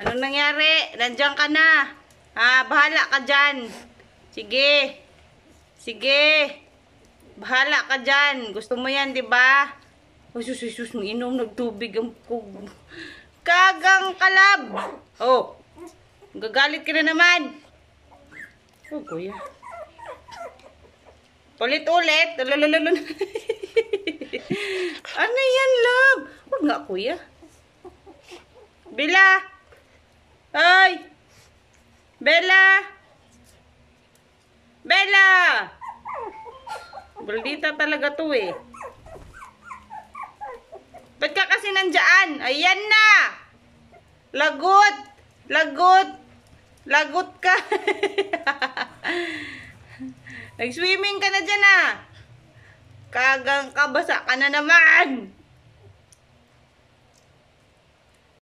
Ano nangyari? Nandiyan ka na. Ha, bahala ka dyan. Sige. Sige. Bahala ka dyan. Gusto mo yan, di ba? Oh, sus, sus, sus. ng tubig ang kug. Kagang kalab. Oh. Gagalit ka na naman. Oh, kuya. Ulit-ulit. ano yan, love? Huwag nga, kuya. Bila. Ay! Bella! Bella! Baldita talaga to eh. Ba't ka kasi nandyan? Ayan na! Lagot! Lagot! Lagot ka! Nag-swimming ka na dyan ah! Kagang kabasa ka na naman!